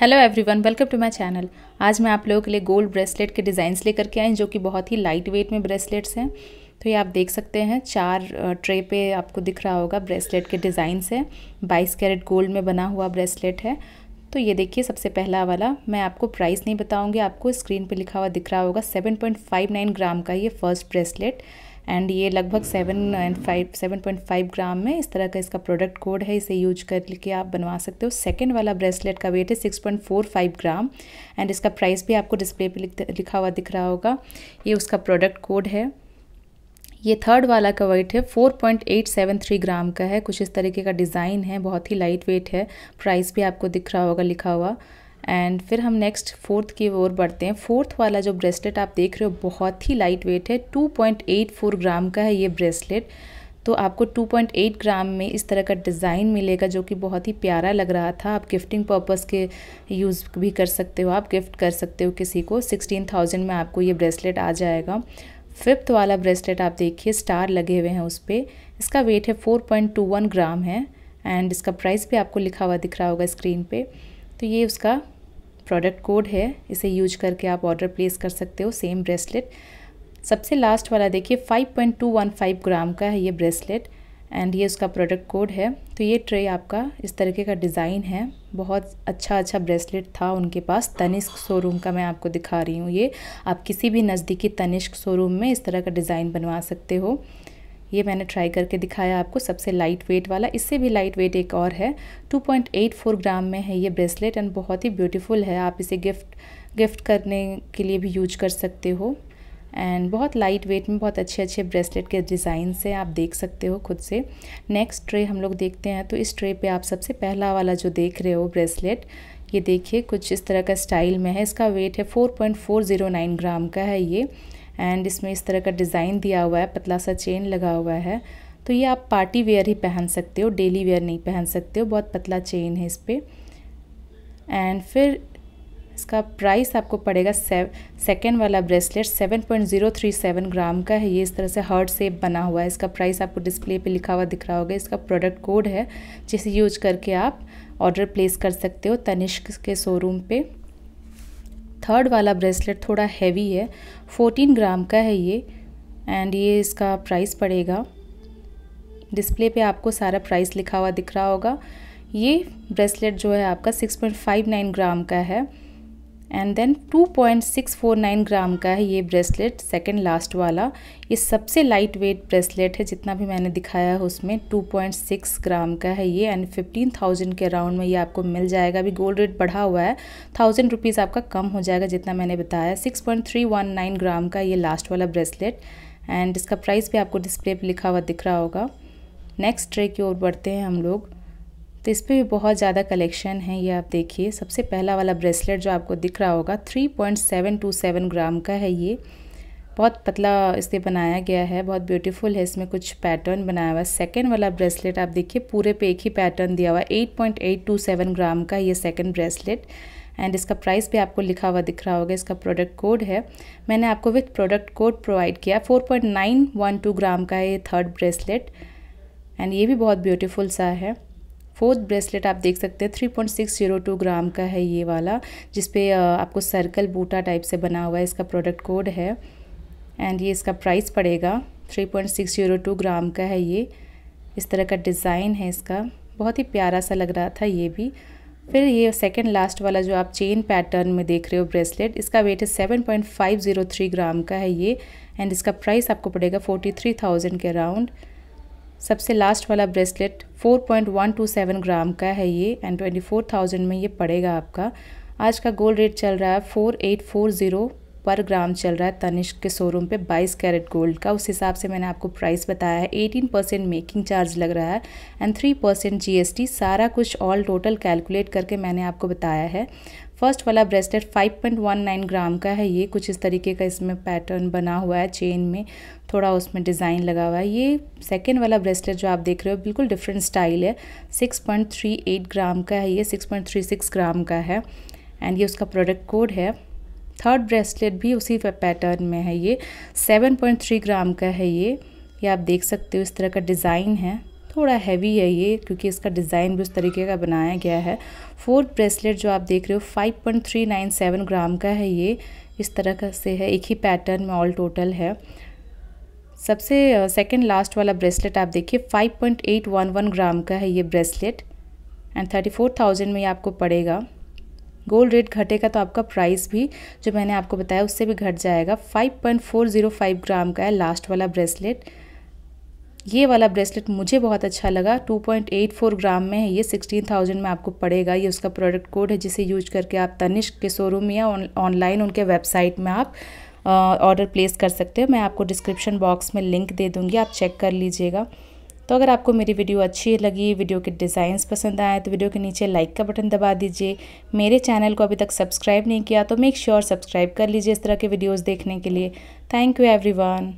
hello everyone welcome to my channel आज मैं आप लोगों के लिए गोल्ड ब्रेसलेट के डिज़ाइंस लेकर के आई जो कि बहुत ही लाइट वेट में ब्रेसलेट्स हैं तो ये आप देख सकते हैं चार ट्रे पे आपको दिख रहा होगा ब्रेसलेट के डिज़ाइंस है बाईस कैरेट गोल्ड में बना हुआ ब्रेसलेट है तो ये देखिए सबसे पहला वाला मैं आपको प्राइस नहीं बताऊँगी आपको स्क्रीन पर लिखा हुआ दिख रहा होगा सेवन ग्राम का ये फर्स्ट ब्रेसलेट एंड ये लगभग seven and five seven point five gram में इस तरह का इसका प्रोडक्ट कोड है इसे यूज करके आप बनवा सकते हो सेकेंड वाला ब्रेसलेट का वेट है six point four five gram and इसका प्राइस भी आपको डिस्प्ले पर लिखा हुआ दिख रहा होगा ये उसका प्रोडक्ट कोड है ये थर्ड वाला का वेट है 4.873 ग्राम का है कुछ इस तरीके का डिज़ाइन है बहुत ही लाइट वेट है प्राइस भी आपको दिख रहा होगा लिखा हुआ एंड फिर हम नेक्स्ट फोर्थ की ओर बढ़ते हैं फोर्थ वाला जो ब्रेसलेट आप देख रहे हो बहुत ही लाइट वेट है 2.84 ग्राम का है ये ब्रेसलेट तो आपको 2.8 ग्राम में इस तरह का डिज़ाइन मिलेगा जो कि बहुत ही प्यारा लग रहा था आप गिफ्टिंग पर्पस के यूज़ भी कर सकते हो आप गिफ्ट कर सकते हो किसी को 16,000 में आपको ये ब्रेसलेट आ जाएगा फिफ्थ वाला ब्रेसलेट आप देखिए स्टार लगे हुए हैं उस पर इसका वेट है 4.21 ग्राम है एंड इसका प्राइस भी आपको लिखा हुआ दिख रहा होगा स्क्रीन पर तो ये उसका प्रोडक्ट कोड है इसे यूज करके आप ऑर्डर प्लेस कर सकते हो सेम ब्रेसलेट सबसे लास्ट वाला देखिए 5.215 ग्राम का है ये ब्रेसलेट एंड ये उसका प्रोडक्ट कोड है तो ये ट्रे आपका इस तरीके का डिज़ाइन है बहुत अच्छा अच्छा ब्रेसलेट था उनके पास तनिष्क शोरूम का मैं आपको दिखा रही हूँ ये आप किसी भी नज़दीकी तनिष्क शोरूम में इस तरह का डिज़ाइन बनवा सकते हो ये मैंने ट्राई करके दिखाया आपको सबसे लाइट वेट वाला इससे भी लाइट वेट एक और है 2.84 ग्राम में है ये ब्रेसलेट एंड बहुत ही ब्यूटीफुल है आप इसे गिफ्ट गिफ्ट करने के लिए भी यूज कर सकते हो एंड बहुत लाइट वेट में बहुत अच्छे अच्छे ब्रेसलेट के डिज़ाइन से आप देख सकते हो खुद से नेक्स्ट ट्रे हम लोग देखते हैं तो इस ट्रे पे आप सबसे पहला वाला जो देख रहे हो ब्रेसलेट ये देखिए कुछ इस तरह का स्टाइल में है इसका वेट है 4.409 ग्राम का है ये एंड इसमें इस तरह का डिज़ाइन दिया हुआ है पतला सा चेन लगा हुआ है तो ये आप पार्टी वेयर ही पहन सकते हो डेली वेयर नहीं पहन सकते हो बहुत पतला चेन है इस पर एंड फिर इसका प्राइस आपको पड़ेगा सेव सेकेंड वाला bracelet seven point zero three seven gram का है ये इस तरह से हर्ट सेप बना हुआ है इसका प्राइस आपको डिस्प्ले पे लिखा हुआ दिख रहा होगा इसका प्रोडक्ट कोड है जिसे यूज करके आप ऑर्डर प्लेस कर सकते हो तनिष्क के शोरूम पर थर्ड वाला ब्रेसलेट थोड़ा हैवी है 14 ग्राम का है ये एंड ये इसका प्राइस पड़ेगा डिस्प्ले पे आपको सारा प्राइस लिखा हुआ दिख रहा होगा ये ब्रेसलेट जो है आपका 6.59 ग्राम का है एंड देन 2.649 ग्राम का है ये ब्रेसलेट सेकेंड लास्ट वाला ये सबसे लाइट वेट ब्रेसलेट है जितना भी मैंने दिखाया है उसमें 2.6 ग्राम का है ये एंड 15,000 के अराउंड में ये आपको मिल जाएगा अभी गोल्ड रेट बढ़ा हुआ है थाउजेंड रुपीज़ आपका कम हो जाएगा जितना मैंने बताया 6.319 ग्राम का ये लास्ट वाला ब्रेसलेट एंड इसका प्राइस भी आपको डिस्प्ले पर लिखा हुआ दिख रहा होगा नेक्स्ट ट्रे की ओर बढ़ते हैं हम लोग तो इस पर भी बहुत ज़्यादा कलेक्शन है ये आप देखिए सबसे पहला वाला ब्रेसलेट जो आपको दिख रहा होगा 3.727 ग्राम का है ये बहुत पतला इससे बनाया गया है बहुत ब्यूटीफुल है इसमें कुछ पैटर्न बनाया हुआ है सेकेंड वाला ब्रेसलेट आप देखिए पूरे पे एक ही पैटर्न दिया हुआ है 8.827 ग्राम का ये सेकेंड ब्रेसलेट एंड इसका प्राइस भी आपको लिखा हुआ दिख रहा होगा इसका प्रोडक्ट कोड है मैंने आपको विथ प्रोडक्ट कोड प्रोवाइड किया 4.912 ग्राम का ये थर्ड ब्रेसलेट एंड ये भी बहुत ब्यूटीफुल सा है फोर्थ ब्रेसलेट आप देख सकते हैं three point six zero two gram का है ये वाला जिसपे आपको सर्कल बूटा टाइप से बना हुआ है इसका प्रोडक्ट कोड है एंड ये इसका प्राइस पड़ेगा three point six zero two gram का है ये इस तरह का डिज़ाइन है इसका बहुत ही प्यारा सा लग रहा था ये भी फिर ये सेकेंड लास्ट वाला जो आप चेन पैटर्न में देख रहे हो ब्रेसलेट इसका वेट है seven point five zero three gram का है ये एंड इसका प्राइस आपको पड़ेगा फोर्टी थ्री थाउजेंड के अराउंड सबसे लास्ट वाला ब्रेसलेट 4.127 ग्राम का है ये एंड 24,000 में ये पड़ेगा आपका आज का गोल्ड रेट चल रहा है 4840 पर ग्राम चल रहा है तनिष्क के शोरूम पे 22 कैरेट गोल्ड का उस हिसाब से मैंने आपको प्राइस बताया है 18 परसेंट मेकिंग चार्ज लग रहा है एंड 3 परसेंट जी सारा कुछ ऑल टोटल कैलकुलेट करके मैंने आपको बताया है फर्स्ट वाला ब्रेसलेट 5.19 ग्राम का है ये कुछ इस तरीके का इसमें पैटर्न बना हुआ है चेन में थोड़ा उसमें डिज़ाइन लगा हुआ है ये सेकेंड वाला ब्रेसलेट जो आप देख रहे हो बिल्कुल डिफरेंट स्टाइल है 6.38 ग्राम का है ये 6.36 ग्राम का है एंड ये उसका प्रोडक्ट कोड है थर्ड ब्रेसलेट भी उसी पैटर्न में है ये सेवन ग्राम का है ये ये आप देख सकते हो इस तरह का डिज़ाइन है थोड़ा हैवी है ये क्योंकि इसका डिज़ाइन भी उस तरीके का बनाया गया है फोर ब्रेसलेट जो आप देख रहे हो 5.397 ग्राम का है ये इस तरह का से है एक ही पैटर्न में ऑल टोटल है सबसे सेकंड लास्ट वाला ब्रेसलेट आप देखिए 5.811 ग्राम का है ये ब्रेसलेट एंड 34,000 में ये आपको पड़ेगा गोल्ड रेट घटेगा तो आपका प्राइस भी जो मैंने आपको बताया उससे भी घट जाएगा फाइव ग्राम का है लास्ट वाला ब्रेसलेट ये वाला ब्रेसलेट मुझे बहुत अच्छा लगा 2.84 ग्राम में है ये 16,000 में आपको पड़ेगा ये उसका प्रोडक्ट कोड है जिसे यूज करके आप तनिष्क के शोरूम या ऑनलाइन उनके वेबसाइट में आप ऑर्डर प्लेस कर सकते हो मैं आपको डिस्क्रिप्शन बॉक्स में लिंक दे दूँगी आप चेक कर लीजिएगा तो अगर आपको मेरी वीडियो अच्छी लगी वीडियो के डिज़ाइंस पसंद आए तो वीडियो के नीचे लाइक का बटन दबा दीजिए मेरे चैनल को अभी तक सब्सक्राइब नहीं किया तो मेक श्योर sure सब्सक्राइब कर लीजिए इस तरह के वीडियोज़ देखने के लिए थैंक यू एवरीवन